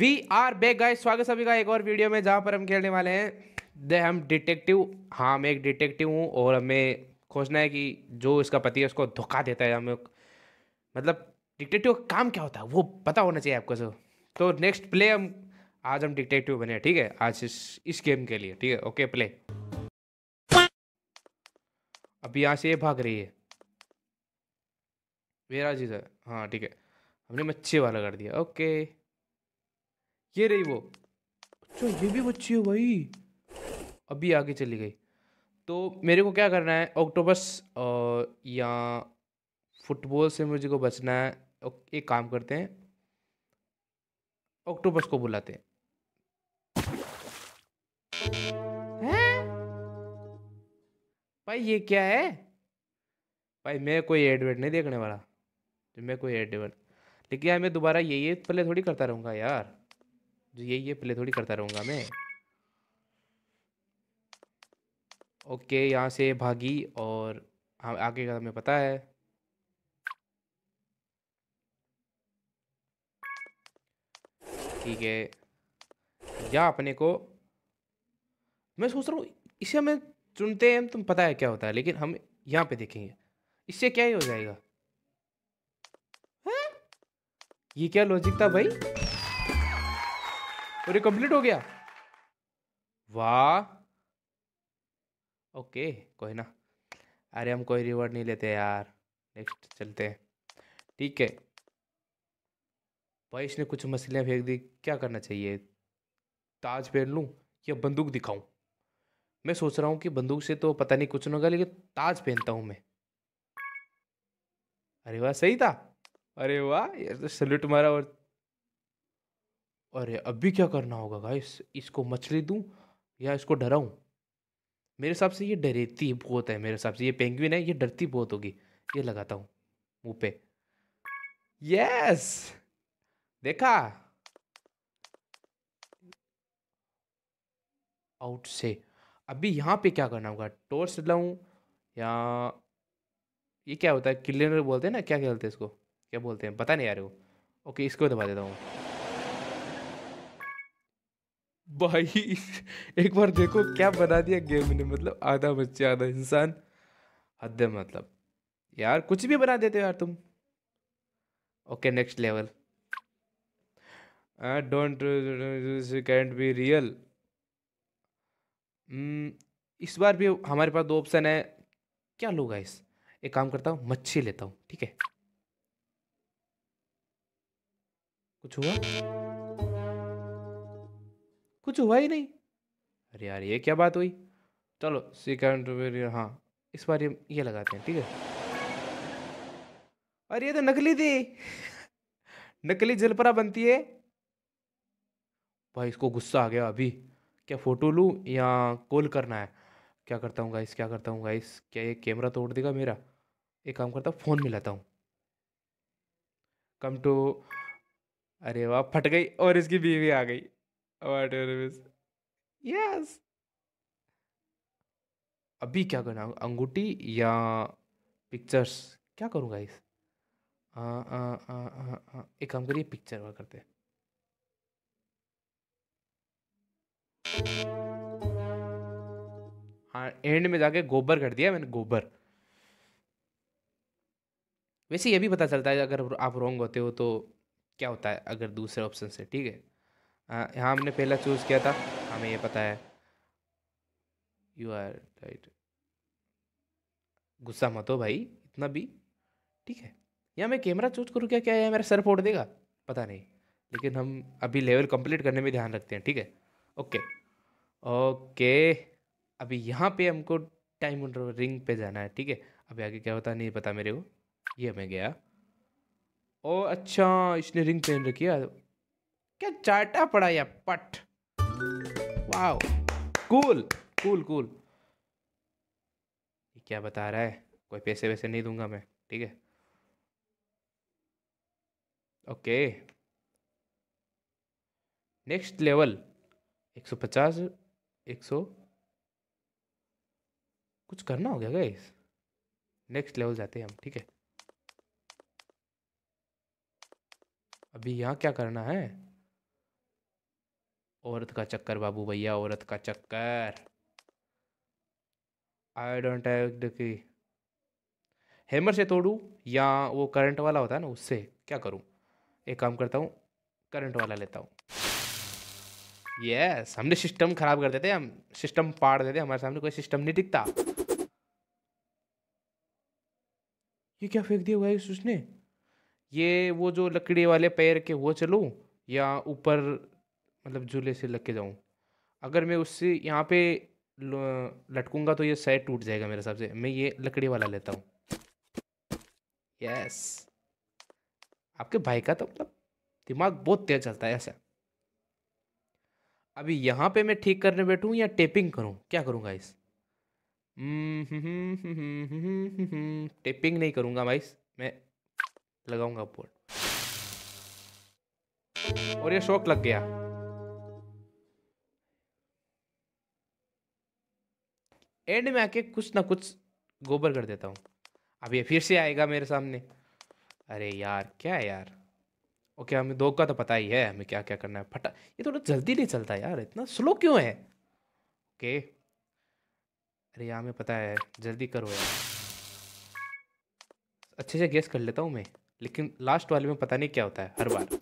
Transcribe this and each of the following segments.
We are back guys स्वागत सभी का एक और वीडियो में जहां पर हम खेलने वाले हैं दे हम डिटेक्टिव हाँ मैं एक डिटेक्टिव हूँ और हमें खोजना है कि जो इसका पति है उसको धोखा देता है हमें मतलब डिटेक्टिव का काम क्या होता है वो पता होना चाहिए आपको सर तो नेक्स्ट प्ले हम आज हम डिटेक्टिव बने ठीक है आज इस इस गेम के लिए ठीक है ओके प्ले अभी यहाँ से ये भाग रही है वेरा जी सर हाँ ठीक है हमने मच्छी वाला कर दिया ओके ये रही वो अच्छा ये भी बच्ची है भाई अभी आगे चली गई तो मेरे को क्या करना है ऑक्टोबस या फुटबॉल से मुझे को बचना है एक काम करते हैं ऑक्टोबस को बुलाते हैं भाई ये क्या है भाई मैं कोई एडवेट नहीं देखने वाला मैं कोई एडवेट लेकिन यार मैं दोबारा ये ये पहले थोड़ी करता रहूँगा यार जो तो ये ये प्ले थोड़ी करता रहूँगा मैं ओके यहाँ से भागी और हाँ आगे का हमें पता है ठीक है या अपने को मैं सोच रहा हूँ इसे हमें चुनते हैं तुम पता है क्या होता है लेकिन हम यहाँ पे देखेंगे इससे क्या ही हो जाएगा है? ये क्या लॉजिक था भाई और ये कंप्लीट हो गया वाह ओके कोई ना अरे हम कोई रिवॉर्ड नहीं लेते यार नेक्स्ट चलते हैं ठीक है भाई इसने कुछ मछलियाँ फेंक दी क्या करना चाहिए ताज पहन लूँ या बंदूक दिखाऊँ मैं सोच रहा हूँ कि बंदूक से तो पता नहीं कुछ ना होगा लेकिन ताज पहनता हूँ मैं अरे वाह सही था अरे वाह ये तो सल्यूट मारा और अरे अभी क्या करना होगा गाइस इसको मछली दूँ या इसको डराऊँ मेरे हिसाब से ये डरेती बहुत है मेरे हिसाब से ये पेंगुइन है ये डरती बहुत होगी ये लगाता हूँ मुँह पे यस देखा आउट से अभी यहाँ पे क्या करना होगा टोर्च लाऊँ या ये क्या होता है क्लिनर बोलते हैं ना क्या बोलते हैं इसको क्या बोलते हैं पता नहीं रहे हो ओके इसको दबा देता हूँ भाई एक बार देखो क्या बना दिया गेम ने मतलब आधा बच्चे आधा इंसान हद मतलब यार कुछ भी बना देते हो यार तुम okay next level don't can't be real इस बार भी हमारे पास दो ऑप्शन है क्या लूँगा इस एक काम करता हूँ मच्छी लेता हूँ ठीक है कुछ हुआ कुछ हुआ ही नहीं अरे यार ये क्या बात हुई चलो सिकंड हाँ इस बार ये लगाते हैं ठीक है अरे ये तो नकली थी नकली जलपरा बनती है भाई इसको गुस्सा आ गया अभी क्या फ़ोटो लूँ या कॉल करना है क्या करता हूँ गाइस क्या करता हूँ गाइस क्या ये कैमरा तोड़ देगा मेरा एक काम करता फ़ोन मिलाता हूँ कम टू अरे वाह फट गई और इसकी बीवी आ गई whatever it is yes अभी क्या करना अंगूठी या पिक्चर्स क्या करूँगा गाइस एक काम करिए पिक्चर वर्क करते हाँ एंड में जाके गोबर कर दिया मैंने गोबर वैसे ये भी पता चलता है अगर आप रॉन्ग होते हो तो क्या होता है अगर दूसरे ऑप्शन से ठीक है हाँ, यहाँ हमने पहला चूज़ किया था हमें ये पता है यू आर राइट गुस्सा मत हो भाई इतना भी ठीक है या मैं कैमरा चूज करूँ क्या क्या है मेरा सर फोड़ देगा पता नहीं लेकिन हम अभी लेवल कंप्लीट करने में ध्यान रखते हैं ठीक है ओके ओके अभी यहाँ पे हमको टाइम रिंग पे जाना है ठीक है अभी आगे क्या होता नहीं पता मेरे को ये मैं गया ओ अच्छा इसने रिंग पहन रखी है क्या चाटा पड़ा या पट वाओ कूल कूल कूल क्या बता रहा है कोई पैसे वैसे नहीं दूंगा मैं ठीक है ओके नेक्स्ट लेवल एक सौ पचास एक सौ कुछ करना हो गया गाइस नेक्स्ट लेवल जाते हैं हम ठीक है अभी यहाँ क्या करना है औरत का चक्कर बाबू भैया औरत का चक्कर I don't have the key hammer से तोड़ू या वो करंट वाला होता है ना उससे क्या करूँ एक काम करता हूँ करंट वाला लेता हूँ यस yes, हमने सिस्टम खराब कर देते हम सिस्टम पाड़ देते हमारे सामने कोई सिस्टम नहीं दिखता ये क्या फेंक दिया भाई उसने ये वो जो लकड़ी वाले पैर के वो चलूँ या ऊपर मतलब झूले से लग के जाऊँ अगर मैं उससे यहाँ पे लटकूंगा तो ये साइड टूट जाएगा मेरे हिसाब से मैं ये लकड़ी वाला लेता हूँ यस आपके भाई का तो मतलब दिमाग बहुत तेज चलता है ऐसा अभी यहाँ पे मैं ठीक करने बैठूँ या टेपिंग करूँ क्या करूँगा इस टेपिंग नहीं करूँगा भाई मैं लगाऊंगा बोर्ड और ये शौक लग गया एंड में आके कुछ ना कुछ गोबर कर देता हूँ अब ये फिर से आएगा मेरे सामने अरे यार क्या है यार ओके हमें दो का तो पता ही है हमें क्या क्या करना है फटा ये थोड़ा जल्दी नहीं चलता यार इतना स्लो क्यों है ओके अरे यार हमें पता है जल्दी करो यार अच्छे से गेस कर लेता हूँ मैं लेकिन लास्ट वाले में पता नहीं क्या होता है हर बार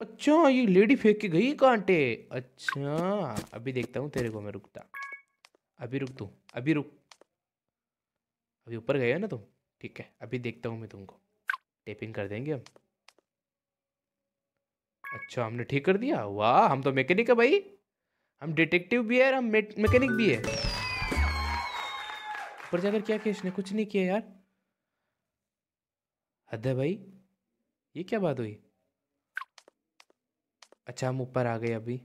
अच्छा ये लेडी फेंक के गई कांटे अच्छा अभी देखता हूँ तेरे को मैं रुकता अभी रुक तू अभी रुक अभी ऊपर गए हो ना तुम ठीक है अभी देखता हूँ मैं तुमको टेपिंग कर देंगे हम अच्छा हमने ठीक कर दिया वाह हम तो मैकेनिक है भाई हम डिटेक्टिव भी है हम मैकेनिक भी है ऊपर जाकर क्या किया इसने कुछ नहीं किया यार हद है भाई ये क्या बात हुई अच्छा हम ऊपर आ गए अभी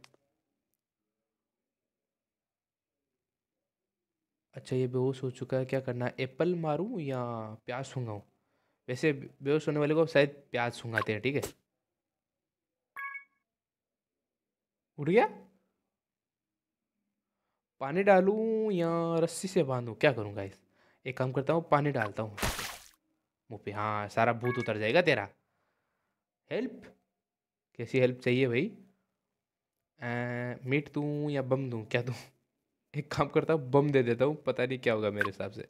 अच्छा ये बेहोश हो चुका है क्या करना है एप्पल मारूँ या प्याज सूंघाऊँ वैसे बेहोश होने वाले को शायद प्याज सूंघाते हैं ठीक है उठ गया पानी डालूँ या रस्सी से बांधूँ क्या करूँगा इस एक काम करता हूँ पानी डालता हूँ मुँह पे हाँ सारा भूत उतर जाएगा तेरा हेल्प कैसी हेल्प चाहिए भाई मीट दूँ या बम दूँ क्या दूँ एक काम करता हूँ बम दे देता हूँ पता नहीं क्या होगा मेरे हिसाब से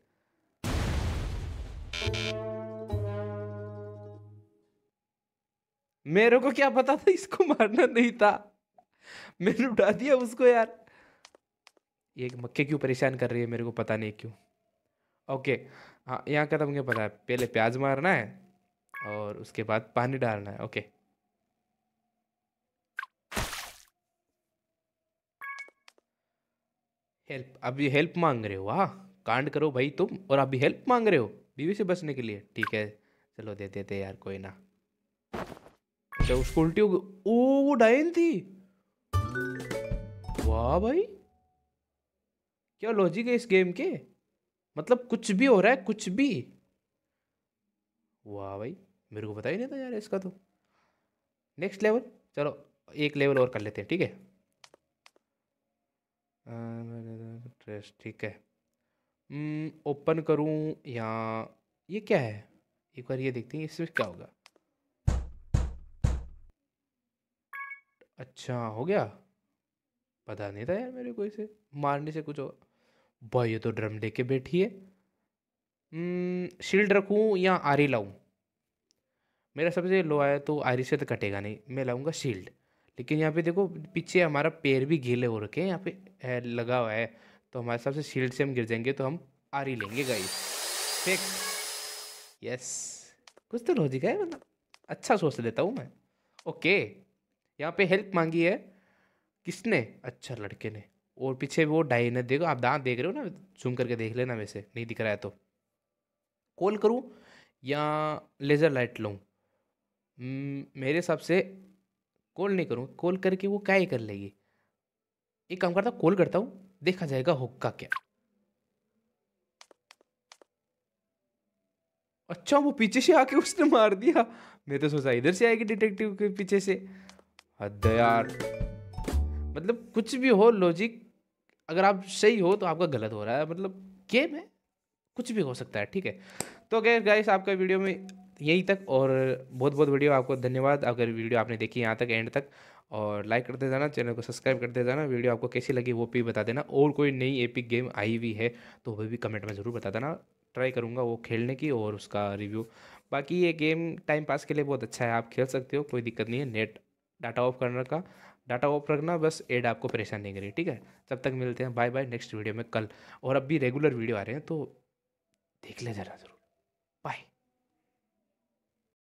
मेरे को क्या पता था इसको मारना नहीं था मैंने उठा दिया उसको यार ये मक्के क्यों परेशान कर रही है मेरे को पता नहीं क्यों ओके हाँ यहाँ का तो मुझे पता है पहले प्याज मारना है और उसके बाद पानी डालना है ओके हेल्प अभी हेल्प मांग रहे हो वाह हाँ। कांड करो भाई तुम और अभी हेल्प मांग रहे हो बीवी से बचने के लिए ठीक है चलो दे देते यार कोई ना तो उसको उल्टी हो गई ओ वो डायन थी वाह भाई क्या लॉजिक है इस गेम के मतलब कुछ भी हो रहा है कुछ भी वाह भाई मेरे को पता ही नहीं था यार इसका तो नेक्स्ट लेवल चलो एक लेवल और कर लेते हैं ठीक है ड्रेस तो ठीक है ओपन हम्म, करूँ या ये क्या है एक बार ये देखते हैं इसमें क्या होगा अच्छा हो गया पता नहीं था यार मेरे को इसे मारने से कुछ होगा भाई ये तो ड्रम लेके बैठी है शील्ड हम्म, रखूँ या आरी लाऊं मेरा सबसे लो आया तो आरी से तो कटेगा नहीं मैं लाऊंगा शील्ड लेकिन यहाँ पे देखो पीछे हमारा पैर भी गीले हो रखे हैं यहाँ पे लगा हुआ है तो हमारे हिसाब से शील्ड से हम गिर जाएंगे तो हम आ ही लेंगे गाइस ठीक यस कुछ तो लॉजिक है मतलब अच्छा सोच लेता हूँ मैं ओके यहाँ पे हेल्प मांगी है किसने अच्छा लड़के ने और पीछे वो डाइन है देखो आप दांत देख रहे हो ना जूम करके देख लेना वैसे नहीं दिख रहा है तो कॉल करूँ या लेज़र लाइट लूँ hmm, मेरे हिसाब से कॉल नहीं करूँ कॉल करके वो क्या कर लेगी एक काम करता कॉल करता हूँ देखा जाएगा हुक्का क्या अच्छा वो पीछे से आके उसने मार दिया मैं तो सोचा इधर से आएगी डिटेक्टिव के पीछे से हद यार मतलब कुछ भी हो लॉजिक अगर आप सही हो तो आपका गलत हो रहा है मतलब गेम है कुछ भी हो सकता है ठीक है तो अगर गाइस आपका वीडियो में यही तक और बहुत बहुत वीडियो आपको धन्यवाद अगर वीडियो आपने देखी यहाँ तक एंड तक और लाइक करते जाना चैनल को सब्सक्राइब करते जाना वीडियो आपको कैसी लगी वो भी बता देना और कोई नई एपिक गेम आई हुई है तो वह भी कमेंट में ज़रूर बता देना ट्राई करूँगा वो खेलने की और उसका रिव्यू बाकी ये गेम टाइम पास के लिए बहुत अच्छा है आप खेल सकते हो कोई दिक्कत नहीं है नेट डाटा ऑफ करने का डाटा ऑफ रखना बस एड आपको परेशान नहीं करेगी ठीक है तब तक मिलते हैं बाय बाय नेक्स्ट वीडियो में कल और अब भी रेगुलर वीडियो आ रहे हैं तो देख ले ज़रा ज़रूर बाय